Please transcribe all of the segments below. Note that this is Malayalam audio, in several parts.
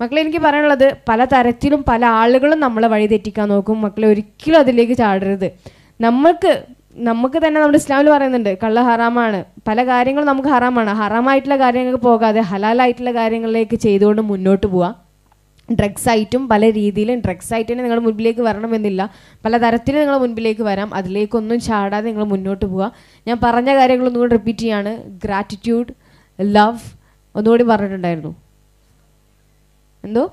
മക്കളെ എനിക്ക് പറയാനുള്ളത് പല തരത്തിലും പല ആളുകളും നമ്മളെ വഴി തെറ്റിക്കാൻ നോക്കും മക്കളെ ഒരിക്കലും അതിലേക്ക് ചാടരുത് നമ്മൾക്ക് നമുക്ക് തന്നെ നമ്മുടെ ഇസ്ലാമിൽ പറയുന്നുണ്ട് കള്ള ഹറാമാണ് പല കാര്യങ്ങളും നമുക്ക് ഹറാമാണ് ഹറാമായിട്ടുള്ള കാര്യങ്ങൾക്ക് പോകാതെ ഹലാലായിട്ടുള്ള കാര്യങ്ങളിലേക്ക് ചെയ്തുകൊണ്ട് മുന്നോട്ട് പോവാം ഡ്രഗ്സ് ആയിട്ടും പല രീതിയിലും ഡ്രഗ്സ് ആയിട്ട് തന്നെ നിങ്ങളുടെ മുൻപിലേക്ക് വരണമെന്നില്ല പല തരത്തിൽ നിങ്ങൾ മുൻപിലേക്ക് വരാം അതിലേക്കൊന്നും ചാടാതെ നിങ്ങൾ മുന്നോട്ട് പോവുക ഞാൻ പറഞ്ഞ കാര്യങ്ങളൊന്നുകൂടി റിപ്പീറ്റ് ചെയ്യാണ് ഗ്രാറ്റിറ്റ്യൂഡ് ലവ് ഒന്നുകൂടി പറഞ്ഞിട്ടുണ്ടായിരുന്നു എന്തോ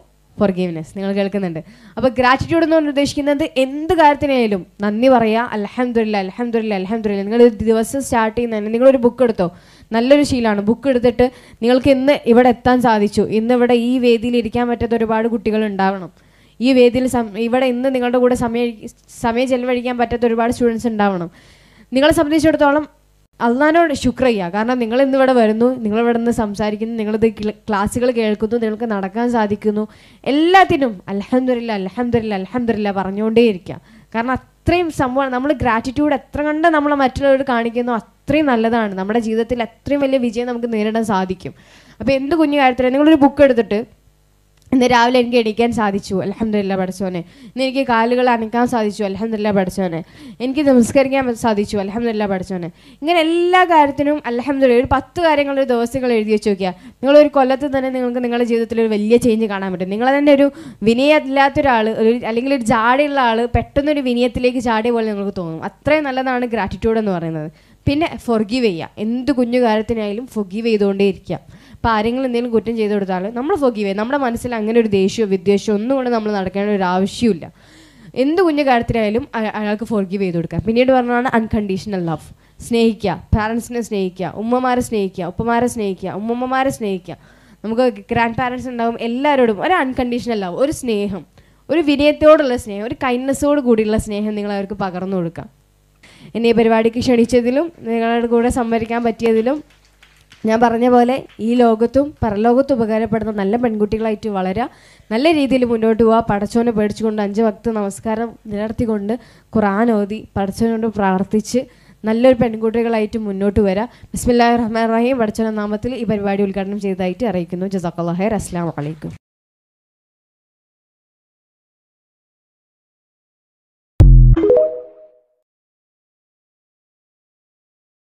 ഫോർഗീവ്നെസ് നിങ്ങൾ കേൾക്കുന്നുണ്ട് അപ്പോൾ ഗ്രാറ്റിറ്റ്യൂഡ് എന്ന് പറഞ്ഞ് ഉദ്ദേശിക്കുന്നത് എന്ത് കാര്യത്തിനായാലും നന്ദി പറയുക അലഹമില്ല അലഹമില്ല അലഹമില്ല നിങ്ങൾ ദിവസം സ്റ്റാർട്ട് ചെയ്യുന്ന തന്നെ നിങ്ങളൊരു ബുക്ക് എടുത്തോ നല്ലൊരു ശീലമാണ് ബുക്ക് എടുത്തിട്ട് നിങ്ങൾക്ക് ഇന്ന് ഇവിടെ എത്താൻ സാധിച്ചു ഇന്ന് ഇവിടെ ഈ വേദിയിൽ ഇരിക്കാൻ പറ്റാത്ത ഒരുപാട് കുട്ടികൾ ഉണ്ടാവണം ഈ വേദിയിൽ ഇവിടെ ഇന്ന് നിങ്ങളുടെ കൂടെ സമയം സമയം ചെലവഴിക്കാൻ പറ്റാത്ത ഒരുപാട് സ്റ്റുഡൻസ് ഉണ്ടാവണം നിങ്ങളെ സംബന്ധിച്ചിടത്തോളം അള്ളഹാനോട് ശുക്ര ചെയ്യുക കാരണം നിങ്ങൾ ഇന്നിവിടെ വരുന്നു നിങ്ങൾ ഇവിടെ നിന്ന് സംസാരിക്കുന്നു നിങ്ങളിത് ക്ലാസ്സുകൾ കേൾക്കുന്നു നിങ്ങൾക്ക് നടക്കാൻ സാധിക്കുന്നു എല്ലാത്തിനും അലഹമില്ല അലഹമില്ല അലഹമില്ല ഇരിക്കുക കാരണം അത്രയും സംഭവമാണ് നമ്മൾ ഗ്രാറ്റിറ്റ്യൂഡ് എത്ര കണ്ട് നമ്മൾ മറ്റുള്ളവർ കാണിക്കുന്നു അത്രയും നല്ലതാണ് നമ്മുടെ ജീവിതത്തിൽ അത്രയും വലിയ വിജയം നമുക്ക് നേരിടാൻ സാധിക്കും അപ്പോൾ എന്ത് കുഞ്ഞു കാര്യത്തിലും നിങ്ങളൊരു ബുക്ക് എടുത്തിട്ട് ഇന്ന് രാവിലെ എനിക്ക് എണീക്കാൻ സാധിച്ചു അലഹമില്ല പഠിച്ചോനെ ഇന്ന് എനിക്ക് കാലുകൾ അനക്കാൻ സാധിച്ചു അലഹമില്ല പഠിച്ചോനെ എനിക്ക് നമസ്കരിക്കാൻ സാധിച്ചു അലഹമില്ല പഠിച്ചോനെ ഇങ്ങനെ എല്ലാ കാര്യത്തിനും അലഹമില്ല ഒരു പത്ത് കാര്യങ്ങൾ ഒരു ദിവസങ്ങൾ എഴുതി വെച്ച് നോക്കിയാൽ നിങ്ങൾ ഒരു കൊല്ലത്ത് തന്നെ നിങ്ങൾക്ക് നിങ്ങളുടെ ജീവിതത്തിൽ ഒരു വലിയ ചേഞ്ച് കാണാൻ പറ്റും നിങ്ങൾ തന്നെ ഒരു വിനയമില്ലാത്ത ഒരാൾ ഒരു അല്ലെങ്കിൽ ഒരു ജാടിയുള്ള ആൾ പെട്ടെന്നൊരു വിനയത്തിലേക്ക് ചാടിയ പോലെ നിങ്ങൾക്ക് തോന്നും അത്രയും നല്ലതാണ് ഗ്രാറ്റിറ്റ്യൂഡ് എന്ന് പറയുന്നത് പിന്നെ ഫൊർഗീവ് ചെയ്യുക എന്ത് കുഞ്ഞു കാര്യത്തിനായാലും ഫൊർഗീവ് ചെയ്തുകൊണ്ടേ ഇരിക്കുക ഇപ്പോൾ ആരെങ്കിലും എന്തെങ്കിലും കുറ്റം ചെയ്തു കൊടുത്താൽ നമ്മൾ ഫോഗീവ് നമ്മുടെ മനസ്സിൽ അങ്ങനെ ഒരു ദേഷ്യമോ വിദ്വേഷമോ ഒന്നും കൊണ്ട് നമ്മൾ നടക്കേണ്ട ഒരു ആവശ്യമില്ല എന്ത് കുഞ്ഞു കാര്യത്തിലായാലും അയാൾക്ക് ഫോർഗീവ് ചെയ്ത് കൊടുക്കുക പിന്നീട് പറഞ്ഞതാണ് അൺകണ്ടീഷണൽ ലവ് സ്നേഹിക്കുക പാരൻസിനെ സ്നേഹിക്കുക ഉമ്മമാരെ സ്നേഹിക്കുക ഉപ്പമാരെ സ്നേഹിക്കുക ഉമ്മമ്മമാരെ സ്നേഹിക്കുക നമുക്ക് ഗ്രാൻഡ് പാരൻസ് ഉണ്ടാവും എല്ലാവരോടും ഒരു അൺകണ്ടീഷണൽ ലവ് ഒരു സ്നേഹം ഒരു വിനയത്തോടുള്ള സ്നേഹം ഒരു കൈൻഡ്നെസ്സോട് കൂടിയുള്ള സ്നേഹം നിങ്ങൾ അവർക്ക് പകർന്നു കൊടുക്കുക എന്നെ പരിപാടിക്ക് ക്ഷണിച്ചതിലും നിങ്ങളുടെ കൂടെ സംവരിക്കാൻ പറ്റിയതിലും ഞാൻ പറഞ്ഞ പോലെ ഈ ലോകത്തും പരലോകത്തും ഉപകാരപ്പെടുന്ന നല്ല പെൺകുട്ടികളായിട്ട് വളരുക നല്ല രീതിയിൽ മുന്നോട്ട് പോവാ പടച്ചോനെ പേടിച്ചുകൊണ്ട് അഞ്ച് ഭക്ത നമസ്കാരം നിലർത്തിക്കൊണ്ട് ഖുറാൻ ഓതി പടച്ചോനോട് പ്രാർത്ഥിച്ച് നല്ലൊരു പെൺകുട്ടികളായിട്ട് മുന്നോട്ട് വരാം ബിസ്മില്ലാ റഹ്മാൻ റഹീം വടച്ചന നാമത്തിൽ ഈ പരിപാടി ഉദ്ഘാടനം ചെയ്തതായിട്ട് അറിയിക്കുന്നു ജസാക്കല്ലാഹു ഹൈർ അസ്സാം വലൈക്കും